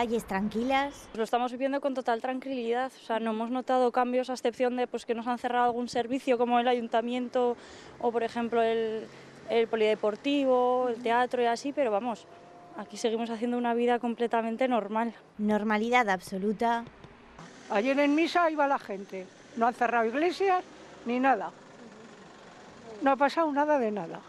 calles tranquilas? Lo estamos viviendo con total tranquilidad, o sea, no hemos notado cambios a excepción de pues, que nos han cerrado algún servicio como el ayuntamiento o, por ejemplo, el, polideportivo, el teatro y así, pero vamos, aquí seguimos haciendo una vida completamente normal. Normalidad absoluta. Ayer en misa iba la gente, no han cerrado iglesias ni nada. No ha pasado nada de nada.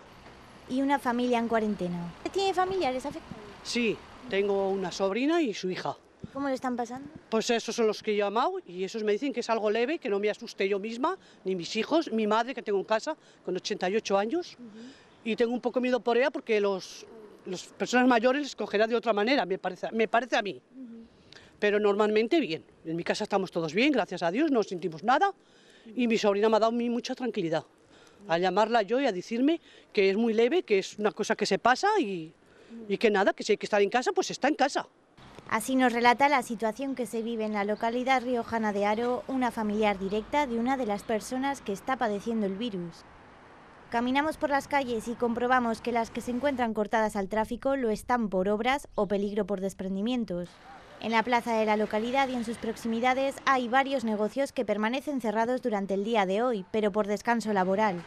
¿Y una familia en cuarentena? ¿Tiene familiares afectados? Sí, tengo una sobrina y su hija. ¿Cómo le están pasando? Pues esos son los que yo he llamado y esos me dicen que es algo leve, que no me asuste yo misma, ni mis hijos, mi madre que tengo en casa con 88 años y tengo un poco miedo por ella porque los, las personas mayores les de otra manera, me parece, me parece a mí. Pero normalmente bien, en mi casa estamos todos bien, gracias a Dios, no sentimos nada y mi sobrina me ha dado mucha tranquilidad a llamarla yo y a decirme que es muy leve, que es una cosa que se pasa y, y que nada, que si hay que estar en casa, pues está en casa. Así nos relata la situación que se vive en la localidad riojana de Aro, una familiar directa de una de las personas que está padeciendo el virus. Caminamos por las calles y comprobamos que las que se encuentran cortadas al tráfico lo están por obras o peligro por desprendimientos. En la plaza de la localidad y en sus proximidades hay varios negocios que permanecen cerrados durante el día de hoy, pero por descanso laboral.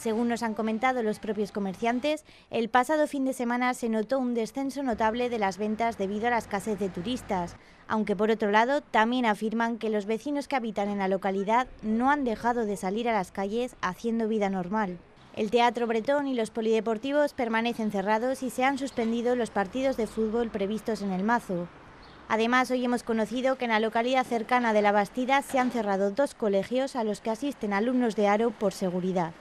Según nos han comentado los propios comerciantes, el pasado fin de semana se notó un descenso notable de las ventas debido a la escasez de turistas, aunque por otro lado también afirman que los vecinos que habitan en la localidad no han dejado de salir a las calles haciendo vida normal. El Teatro Bretón y los polideportivos permanecen cerrados y se han suspendido los partidos de fútbol previstos en el mazo. Además, hoy hemos conocido que en la localidad cercana de La Bastida se han cerrado dos colegios a los que asisten alumnos de Aro por seguridad.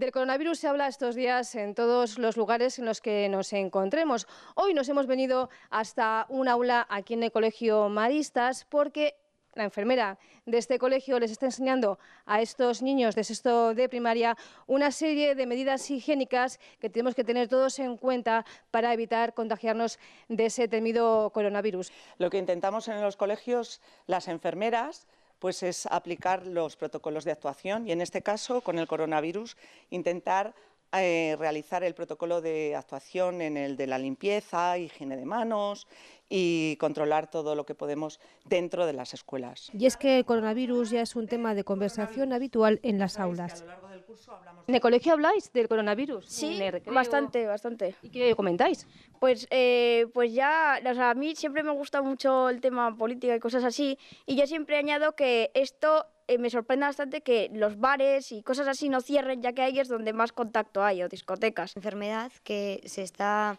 Del coronavirus se habla estos días en todos los lugares en los que nos encontremos. Hoy nos hemos venido hasta un aula aquí en el Colegio Maristas porque la enfermera de este colegio les está enseñando a estos niños de sexto de primaria una serie de medidas higiénicas que tenemos que tener todos en cuenta para evitar contagiarnos de ese temido coronavirus. Lo que intentamos en los colegios, las enfermeras, pues es aplicar los protocolos de actuación y en este caso, con el coronavirus, intentar eh, realizar el protocolo de actuación en el de la limpieza, higiene de manos y controlar todo lo que podemos dentro de las escuelas. Y es que el coronavirus ya es un tema de conversación habitual en las aulas. ¿En hablamos. ¿De, colegio habláis del coronavirus? Sí, bastante, bastante. ¿Y qué comentáis? Pues, eh, pues ya, a mí siempre me gusta mucho el tema política y cosas así, y yo siempre añado que esto eh, me sorprende bastante que los bares y cosas así no cierren, ya que ahí es donde más contacto hay, o discotecas. Enfermedad que se está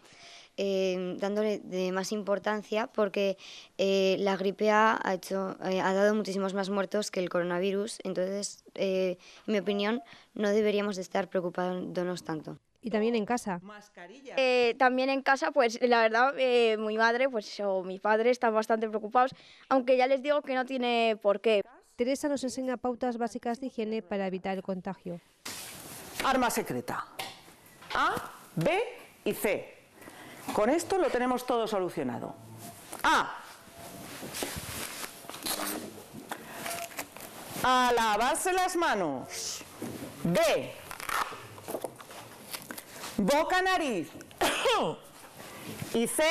Em, dándole de más importancia porque eh, la gripe A ha, eh, ha dado muchísimos más muertos que el coronavirus, entonces, eh, en mi opinión, no deberíamos estar preocupándonos tanto. ¿Y también en casa? también en casa, pues la verdad, mi madre pues, o mi padre están bastante preocupados, aunque ya les digo que no tiene por qué. Teresa nos enseña pautas básicas de higiene para evitar el contagio. Arma secreta. A, B y C con esto lo tenemos todo solucionado. A. A lavarse las manos. B. Boca, nariz. y C.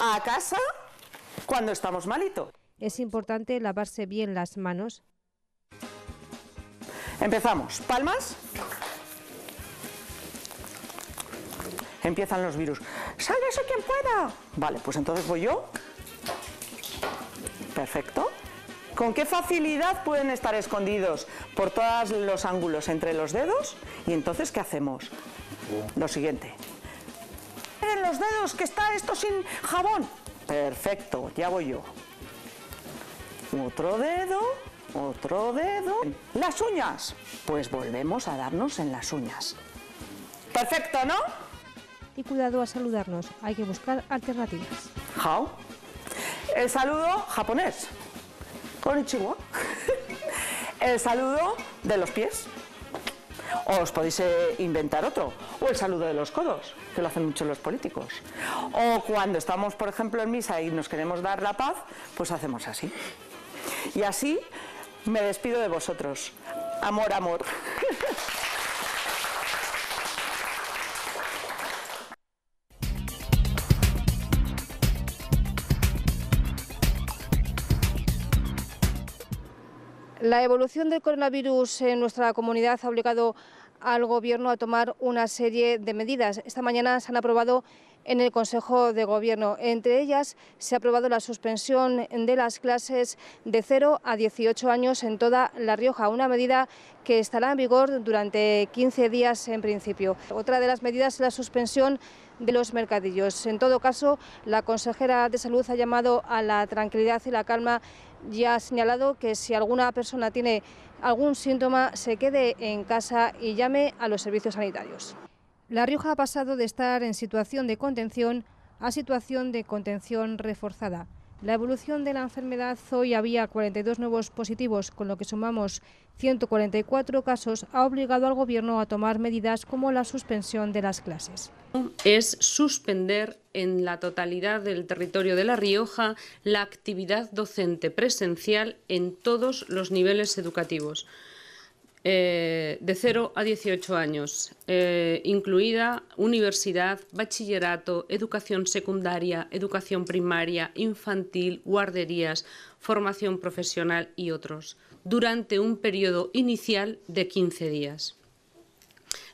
A casa cuando estamos malitos. Es importante lavarse bien las manos. Empezamos. Palmas. empiezan los virus. ¡Sálvese quien pueda! Vale, pues entonces voy yo. Perfecto. ¿Con qué facilidad pueden estar escondidos por todos los ángulos entre los dedos? Y entonces, ¿qué hacemos? Lo siguiente. En los dedos, que está esto sin jabón. Perfecto, ya voy yo. Otro dedo, otro dedo. Las uñas. Pues volvemos a darnos en las uñas. Perfecto, ¿no? y cuidado a saludarnos. Hay que buscar alternativas. How? El saludo japonés. Konnichiwa. El saludo de los pies. os podéis eh, inventar otro. O el saludo de los codos, que lo hacen mucho los políticos. O cuando estamos, por ejemplo, en misa y nos queremos dar la paz, pues hacemos así. Y así me despido de vosotros. Amor, amor. La evolución del coronavirus en nuestra comunidad ha obligado al Gobierno a tomar una serie de medidas. Esta mañana se han aprobado en el Consejo de Gobierno. Entre ellas se ha aprobado la suspensión de las clases de 0 a 18 años en toda La Rioja, una medida que estará en vigor durante 15 días en principio. Otra de las medidas es la suspensión de los mercadillos. En todo caso, la consejera de Salud ha llamado a la tranquilidad y la calma ya ha señalado que si alguna persona tiene algún síntoma, se quede en casa y llame a los servicios sanitarios. La Rioja ha pasado de estar en situación de contención a situación de contención reforzada. La evolución de la enfermedad hoy había 42 nuevos positivos, con lo que sumamos 144 casos, ha obligado al Gobierno a tomar medidas como la suspensión de las clases. Es suspender en la totalidad del territorio de La Rioja la actividad docente presencial en todos los niveles educativos. Eh, de 0 a 18 años, eh, incluida universidad, bachillerato, educación secundaria, educación primaria, infantil, guarderías, formación profesional y otros, durante un periodo inicial de 15 días.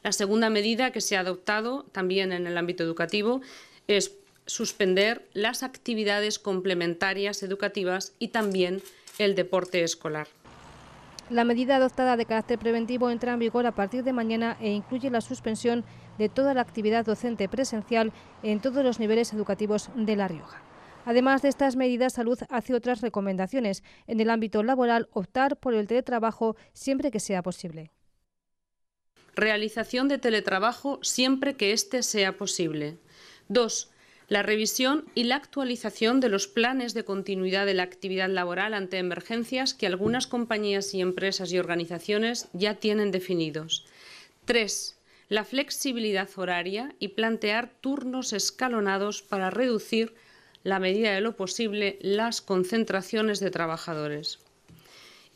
La segunda medida que se ha adoptado también en el ámbito educativo es suspender las actividades complementarias educativas y también el deporte escolar. La medida adoptada de carácter preventivo entra en vigor a partir de mañana e incluye la suspensión de toda la actividad docente presencial en todos los niveles educativos de La Rioja. Además de estas medidas, Salud hace otras recomendaciones. En el ámbito laboral, optar por el teletrabajo siempre que sea posible. Realización de teletrabajo siempre que este sea posible. 2 la revisión y la actualización de los planes de continuidad de la actividad laboral ante emergencias que algunas compañías y empresas y organizaciones ya tienen definidos. Tres, la flexibilidad horaria y plantear turnos escalonados para reducir, la medida de lo posible, las concentraciones de trabajadores.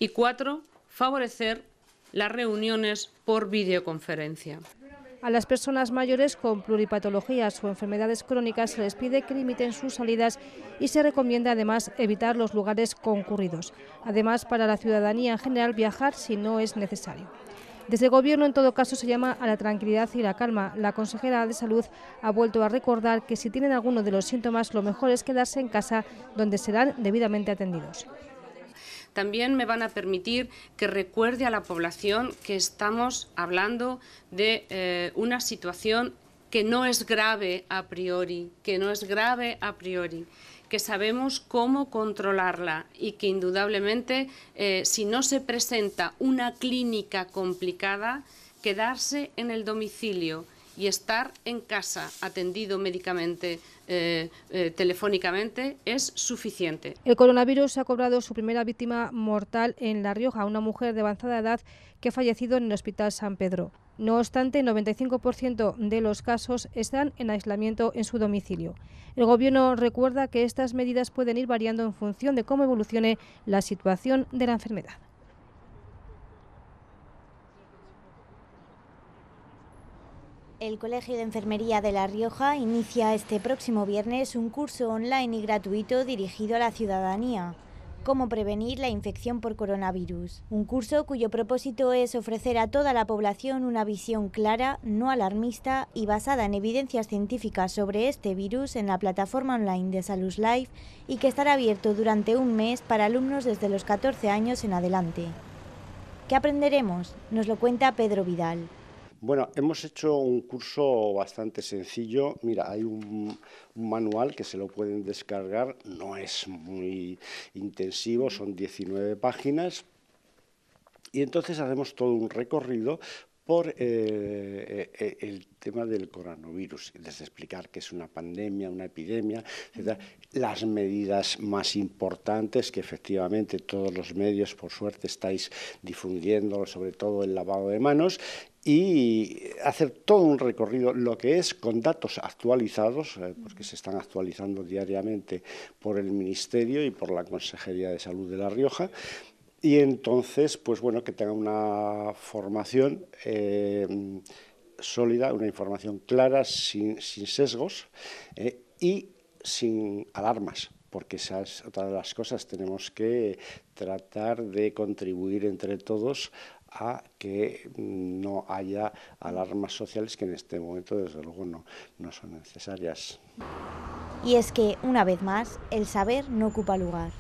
Y cuatro, favorecer las reuniones por videoconferencia. A las personas mayores con pluripatologías o enfermedades crónicas se les pide que limiten sus salidas y se recomienda además evitar los lugares concurridos. Además, para la ciudadanía en general viajar si no es necesario. Desde el Gobierno, en todo caso, se llama a la tranquilidad y la calma. La consejera de Salud ha vuelto a recordar que si tienen alguno de los síntomas, lo mejor es quedarse en casa, donde serán debidamente atendidos también me van a permitir que recuerde a la población que estamos hablando de eh, una situación que no es grave a priori, que no es grave a priori, que sabemos cómo controlarla y que indudablemente eh, si no se presenta una clínica complicada, quedarse en el domicilio y estar en casa atendido médicamente, eh, eh, telefónicamente, es suficiente. El coronavirus ha cobrado su primera víctima mortal en La Rioja, una mujer de avanzada edad que ha fallecido en el Hospital San Pedro. No obstante, el 95% de los casos están en aislamiento en su domicilio. El Gobierno recuerda que estas medidas pueden ir variando en función de cómo evolucione la situación de la enfermedad. El Colegio de Enfermería de La Rioja inicia este próximo viernes un curso online y gratuito dirigido a la ciudadanía. Cómo prevenir la infección por coronavirus. Un curso cuyo propósito es ofrecer a toda la población una visión clara, no alarmista y basada en evidencias científicas sobre este virus en la plataforma online de Salus Life y que estará abierto durante un mes para alumnos desde los 14 años en adelante. ¿Qué aprenderemos? Nos lo cuenta Pedro Vidal. Bueno, hemos hecho un curso bastante sencillo. Mira, hay un, manual que se lo pueden descargar, no es muy intensivo, son 19 páginas. Y entonces hacemos todo un recorrido por eh, eh, eh, el tema del coronavirus, desde explicar que es una pandemia, una epidemia, las medidas más importantes que efectivamente todos los medios, por suerte, estáis difundiendo, sobre todo el lavado de manos, y hacer todo un recorrido, lo que es con datos actualizados, porque se están actualizando diariamente por el Ministerio y por la Consejería de Salud de La Rioja, y entonces, pues bueno, que tenga una formación eh, sólida, una información clara, sin, sesgos eh, y sin alarmas, porque esa es otra de las cosas. Tenemos que tratar de contribuir entre todos a que no haya alarmas sociales que en este momento desde luego no son necesarias. Y es que, una vez más, el saber no ocupa lugar.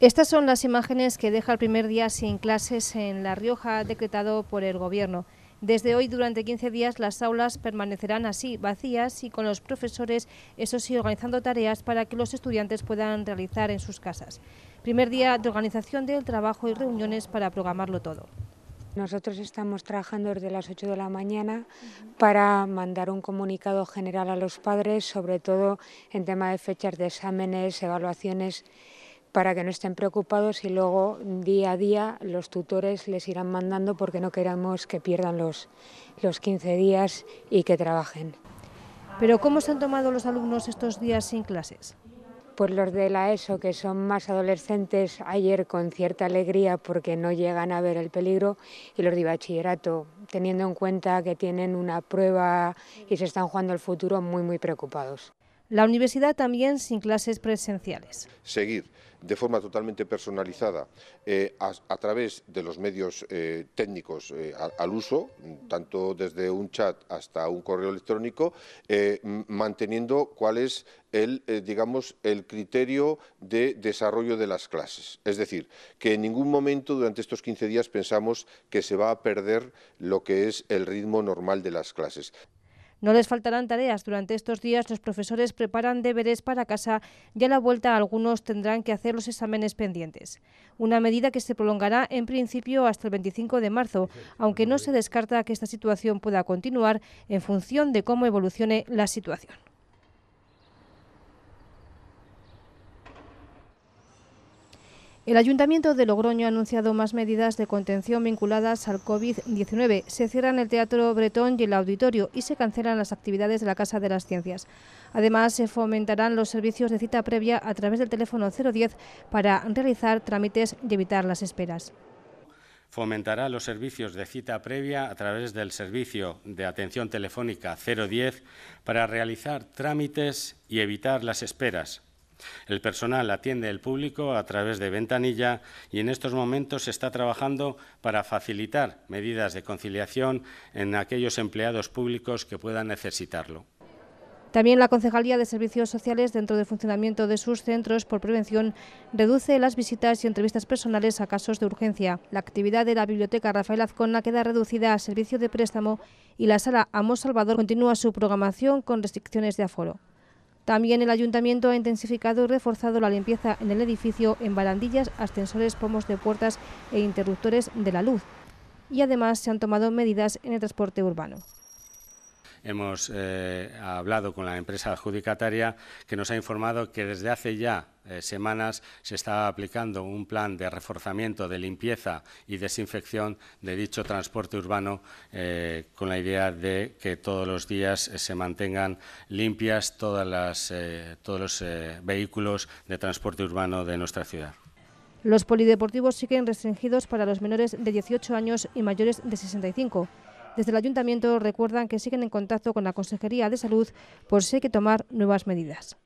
Estas son las imágenes que deja el primer día sin clases en La Rioja, decretado por el Gobierno. Desde hoy, durante 15 días, las aulas permanecerán así, vacías y con los profesores, eso sí, organizando tareas para que los estudiantes puedan realizar en sus casas. Primer día de organización del trabajo y reuniones para programarlo todo. Nosotros estamos trabajando desde las 8 de la mañana para mandar un comunicado general a los padres, sobre todo en tema de fechas de exámenes, evaluaciones para que no estén preocupados y luego día a día los tutores les irán mandando porque no queremos que pierdan los, los 15 días y que trabajen. Pero ¿cómo se han tomado los alumnos estos días sin clases? Pues los de la ESO, que son más adolescentes, ayer con cierta alegría porque no llegan a ver el peligro, y los de bachillerato, teniendo en cuenta que tienen una prueba y se están jugando el futuro, muy, muy preocupados. La universidad también sin clases presenciales. Seguir de forma totalmente personalizada eh, a, través de los medios eh, técnicos eh, al uso, tanto desde un chat hasta un correo electrónico, manteniendo cuál es el, digamos, el criterio de desarrollo de las clases. Es decir, que en ningún momento durante estos 15 días pensamos que se va a perder lo que es el ritmo normal de las clases. No les faltarán tareas. Durante estos días los profesores preparan deberes para casa y a la vuelta algunos tendrán que hacer los exámenes pendientes. Una medida que se prolongará en principio hasta el 25 de marzo, aunque no se descarta que esta situación pueda continuar en función de cómo evolucione la situación. El Ayuntamiento de Logroño ha anunciado más medidas de contención vinculadas al COVID-19. Se cierran el Teatro Bretón y el Auditorio y se cancelan las actividades de la Casa de las Ciencias. Además, se fomentarán los servicios de cita previa a través del teléfono 010 para realizar trámites y evitar las esperas fomentará los servicios de cita previa a través del servicio de atención telefónica 010 para realizar trámites y evitar las esperas. El personal atiende al público a través de ventanilla y en estos momentos se está trabajando para facilitar medidas de conciliación en aquellos empleados públicos que puedan necesitarlo. También la Concejalía de Servicios Sociales, dentro del funcionamiento de sus centros por prevención, reduce las visitas y entrevistas personales a casos de urgencia. La actividad de la Biblioteca Rafael Azcona queda reducida a servicio de préstamo y la sala Amos Salvador continúa su programación con restricciones de aforo. También el ayuntamiento ha intensificado y reforzado la limpieza en el edificio en barandillas, ascensores, pomos de puertas e interruptores de la luz. Y además se han tomado medidas en el transporte urbano hemos eh, hablado con la empresa adjudicataria que nos ha informado que desde hace ya eh, semanas se está aplicando un plan de reforzamiento de limpieza y desinfección de dicho transporte urbano eh, con la idea de que todos los días se mantengan limpias todas las, todos los vehículos de transporte urbano de nuestra ciudad. Los polideportivos siguen restringidos para los menores de 18 años y mayores de 65. Desde el ayuntamiento recuerdan que siguen en contacto con la Consejería de Salud por si hay que tomar nuevas medidas.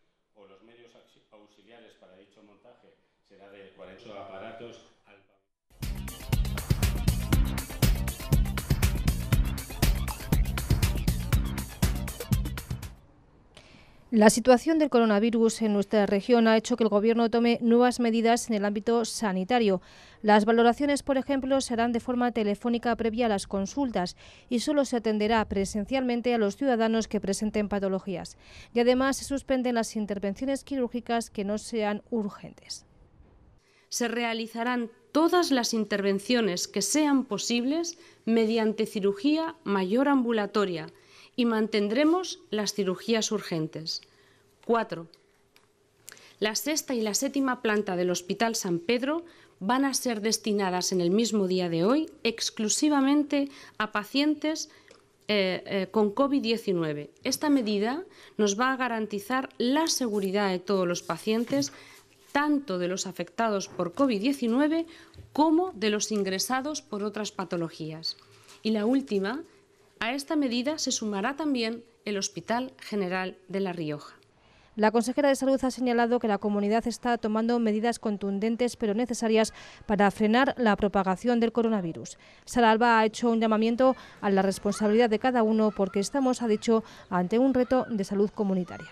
La situación del coronavirus en nuestra región ha hecho que el Gobierno tome nuevas medidas en el ámbito sanitario. Las valoraciones, por ejemplo, serán de forma telefónica previa a las consultas y solo se atenderá presencialmente a los ciudadanos que presenten patologías. Y además se suspenden las intervenciones quirúrgicas que no sean urgentes. Se realizarán todas las intervenciones que sean posibles mediante cirugía mayor ambulatoria y mantendremos las cirugías urgentes. 4. La sexta y la séptima planta del Hospital San Pedro van a ser destinadas en el mismo día de hoy exclusivamente a pacientes eh, eh, con COVID-19. Esta medida nos va a garantizar la seguridad de todos los pacientes, tanto de los afectados por COVID-19 como de los ingresados por otras patologías. Y la última, a esta medida se sumará también el Hospital General de La Rioja. La consejera de Salud ha señalado que la comunidad está tomando medidas contundentes pero necesarias para frenar la propagación del coronavirus. Sara Alba ha hecho un llamamiento a la responsabilidad de cada uno porque estamos, ha dicho, ante un reto de salud comunitaria.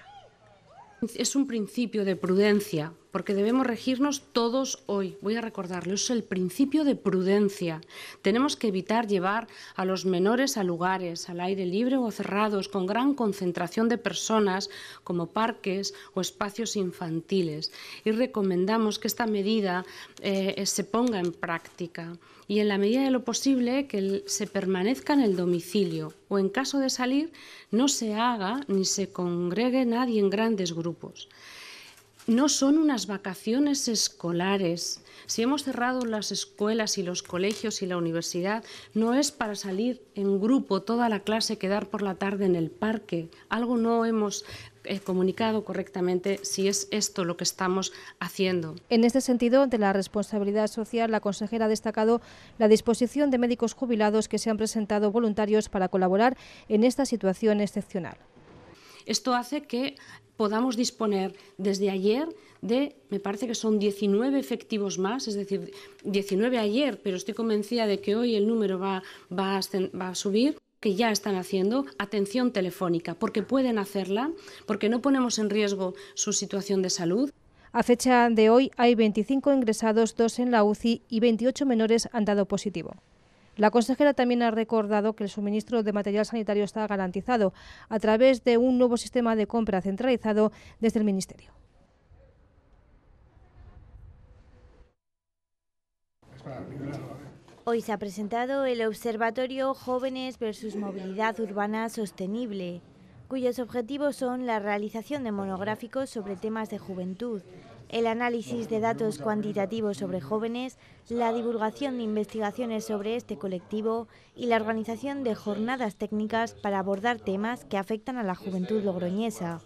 Es un principio de prudencia porque debemos regirnos todos hoy. Voy a recordarlo, es el principio de prudencia. Tenemos que evitar llevar a los menores a lugares al aire libre o cerrados, con gran concentración de personas, como parques o espacios infantiles. Y recomendamos que esta medida eh, eh, se ponga en práctica y en la medida de lo posible que se permanezca en el domicilio o en caso de salir no se haga ni se congregue nadie en grandes grupos no son unas vacaciones escolares. Si hemos cerrado las escuelas y los colegios y la universidad, no es para salir en grupo toda la clase, quedar por la tarde en el parque. Algo no hemos eh, comunicado correctamente si es esto lo que estamos haciendo. En este sentido, ante la responsabilidad social, la consejera ha destacado la disposición de médicos jubilados que se han presentado voluntarios para colaborar en esta situación excepcional. Esto hace que podamos disponer desde ayer de, me parece que son 19 efectivos más, es decir, 19 ayer, pero estoy convencida de que hoy el número va, va, a, subir que ya están haciendo atención telefónica, porque pueden hacerla, porque no ponemos en riesgo su situación de salud. A fecha de hoy hay 25 ingresados, dos en la UCI y 28 menores han dado positivo. La consejera también ha recordado que el suministro de material sanitario está garantizado a través de un nuevo sistema de compra centralizado desde el Ministerio. Hoy se ha presentado el Observatorio Jóvenes versus Movilidad Urbana Sostenible, cuyos objetivos son la realización de monográficos sobre temas de juventud, el análisis de datos cuantitativos sobre jóvenes, la divulgación de investigaciones sobre este colectivo y la organización de jornadas técnicas para abordar temas que afectan a la juventud logroñesa.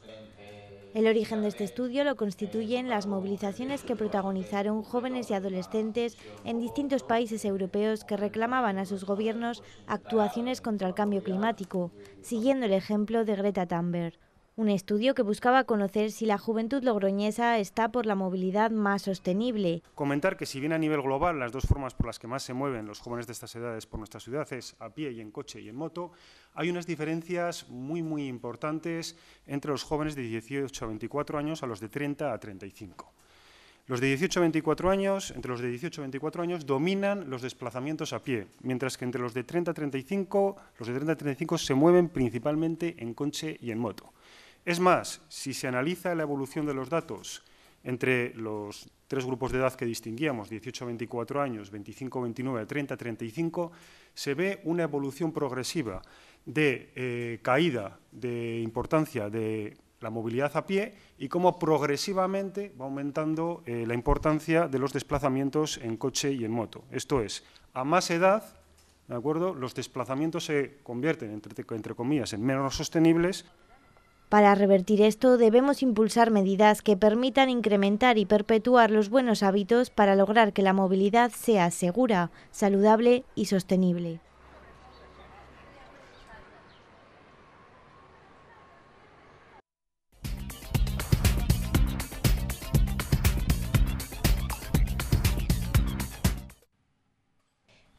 El origen de este estudio lo constituyen las movilizaciones que protagonizaron jóvenes y adolescentes en distintos países europeos que reclamaban a sus gobiernos actuaciones contra el cambio climático, siguiendo el ejemplo de Greta Thunberg un estudio que buscaba conocer si la juventud logroñesa está por la movilidad más sostenible. Comentar que si bien a nivel global las dos formas por las que más se mueven los jóvenes de estas edades por nuestras ciudades es a pie y en coche y en moto, hay unas diferencias muy muy importantes entre los jóvenes de 18 a 24 años a los de 30 a 35. Los de 18 a 24 años, entre los de 18 a 24 años, dominan los desplazamientos a pie, mientras que entre los de 30 a 35, los de 30 a 35 se mueven principalmente en coche y en moto. Es más, si se analiza la evolución de los datos entre los tres grupos de edad que distinguíamos, 18-24 años, 25-29, 30-35, se ve una evolución progresiva de eh, caída de importancia de la movilidad a pie y cómo progresivamente va aumentando eh, la importancia de los desplazamientos en coche y en moto. Esto es, a más edad, ¿de acuerdo? los desplazamientos se convierten, entre comillas, en menos sostenibles para revertir esto debemos impulsar medidas que permitan incrementar y perpetuar los buenos hábitos para lograr que la movilidad sea segura, saludable y sostenible.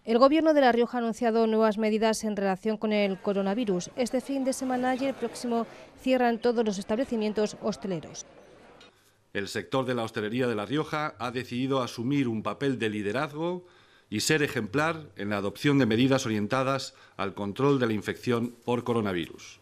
El Gobierno de La Rioja ha anunciado nuevas medidas en relación con el coronavirus. Este fin de semana y el próximo cierran todos los establecimientos hosteleros. El sector de la hostelería de La Rioja ha decidido asumir un papel de liderazgo y ser ejemplar en la adopción de medidas orientadas al control de la infección por coronavirus.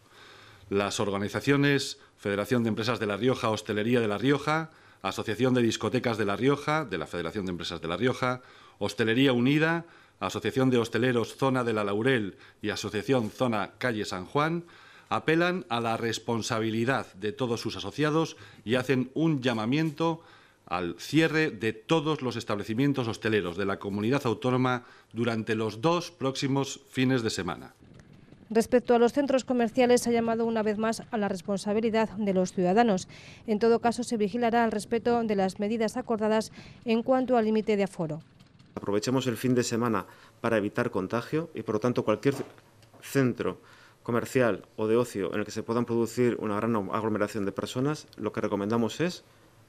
Las organizaciones Federación de Empresas de La Rioja, Hostelería de La Rioja, Asociación de Discotecas de La Rioja, de la Federación de Empresas de La Rioja, Hostelería Unida, Asociación de Hosteleros Zona de la Laurel y Asociación Zona Calle San Juan, apelan a la responsabilidad de todos sus asociados y hacen un llamamiento al cierre de todos los establecimientos hosteleros de la comunidad autónoma durante los dos próximos fines de semana. Respecto a los centros comerciales, se ha llamado una vez más a la responsabilidad de los ciudadanos. En todo caso, se vigilará el respeto de las medidas acordadas en cuanto al límite de aforo. Aprovechemos el fin de semana para evitar contagio y, por lo tanto, cualquier centro comercial o de ocio en el que se puedan producir una gran aglomeración de personas, lo que recomendamos es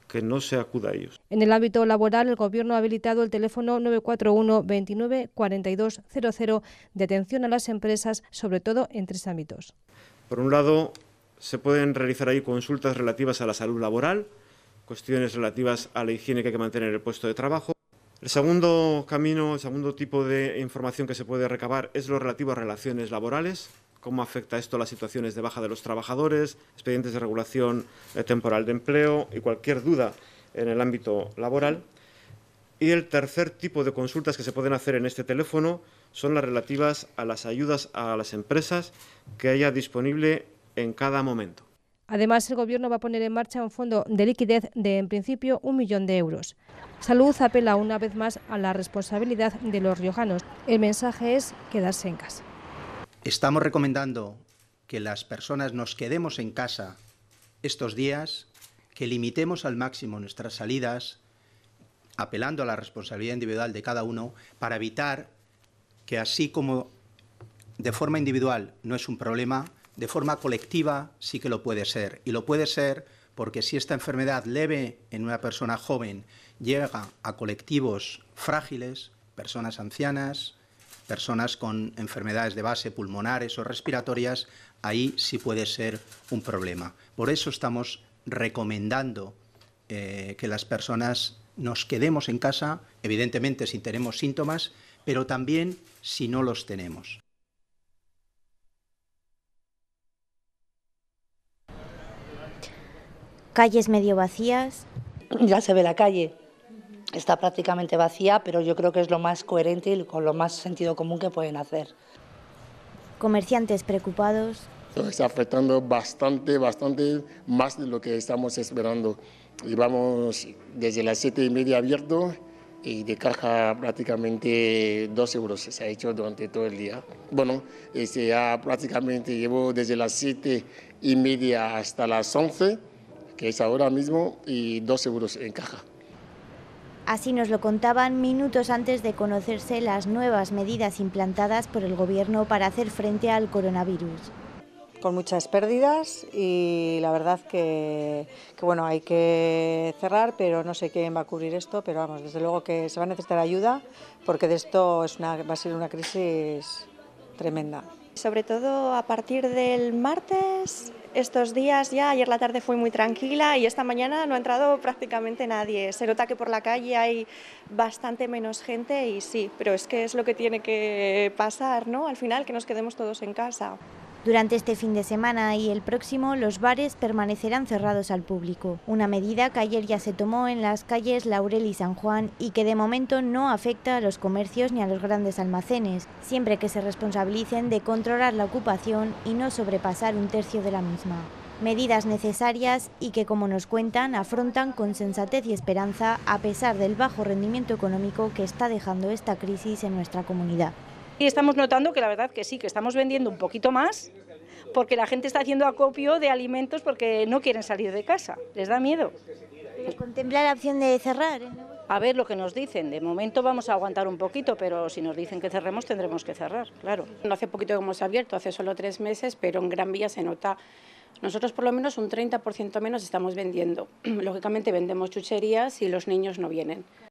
que no se acuda a ellos. En el ámbito laboral, el Gobierno ha habilitado el teléfono 941 29 42 00 de atención a las empresas, sobre todo en tres ámbitos. Por un lado, se pueden realizar ahí consultas relativas a la salud laboral, cuestiones relativas a la higiene que hay que mantener en el puesto de trabajo. El segundo camino, el segundo tipo de información que se puede recabar es lo relativo a relaciones laborales, cómo afecta esto a las situaciones de baja de los trabajadores, expedientes de regulación eh, temporal de empleo y cualquier duda en el ámbito laboral. Y el tercer tipo de consultas que se pueden hacer en este teléfono son las relativas a las ayudas a las empresas que haya disponible en cada momento. Además, el Gobierno va a poner en marcha un fondo de liquidez de, en principio, un millón de euros. Salud apela una vez más a la responsabilidad de los riojanos. El mensaje es quedarse en casa. Estamos recomendando que las personas nos quedemos en casa estos días, que limitemos al máximo nuestras salidas, apelando a la responsabilidad individual de cada uno, para evitar que así como de forma individual no es un problema, de forma colectiva sí que lo puede ser. Y lo puede ser porque si esta enfermedad leve en una persona joven llega a colectivos frágiles, personas ancianas, personas con enfermedades de base pulmonares o respiratorias, ahí sí puede ser un problema. Por eso estamos recomendando eh, que las personas nos quedemos en casa, evidentemente si tenemos síntomas, pero también si no los tenemos. calles medio vacías. Ya se ve la calle, está prácticamente vacía, pero yo creo que es lo más coherente y con lo más sentido común que pueden hacer. Comerciantes preocupados. Está afectando bastante, bastante más de lo que estamos esperando. Llevamos desde las siete y media abierto y de caja prácticamente dos euros se ha hecho durante todo el día. Bueno, se este, ya prácticamente llevo desde las siete y media hasta las 11 que es ahora mismo, y dos euros en caja. Así nos lo contaban minutos antes de conocerse las nuevas medidas implantadas por el Gobierno para hacer frente al coronavirus. Con muchas pérdidas y la verdad que, bueno, hay que cerrar, pero no sé quién va a cubrir esto, pero vamos, desde luego que se va a necesitar ayuda porque de esto va a ser una crisis tremenda. Sobre todo a partir del martes estos días ya, ayer la tarde fue muy tranquila y esta mañana no ha entrado prácticamente nadie. Se nota que por la calle hay bastante menos gente y sí, pero es que es lo que tiene que pasar, ¿no? Al final, que nos quedemos todos en casa. Durante este fin de semana y el próximo, los bares permanecerán cerrados al público, una medida que ayer ya se tomó en las calles Laurel y San Juan y que de momento no afecta a los comercios ni a los grandes almacenes, siempre que se responsabilicen de controlar la ocupación y no sobrepasar un tercio de la misma. Medidas necesarias y que, como nos cuentan, afrontan con sensatez y esperanza a pesar del bajo rendimiento económico que está dejando esta crisis en nuestra comunidad. Y estamos notando que la verdad que sí, que estamos vendiendo un poquito más porque la gente está haciendo acopio de alimentos porque no quieren salir de casa, les da miedo. Pero contempla la opción de cerrar. ¿eh? A ver lo que nos dicen. De momento vamos a aguantar un poquito, pero si nos dicen que cerremos tendremos que cerrar, claro. No hace poquito que hemos abierto, hace solo tres meses, pero en Gran Vía se nota nosotros por lo menos un 30% menos estamos vendiendo. Lógicamente vendemos chucherías y los niños no vienen.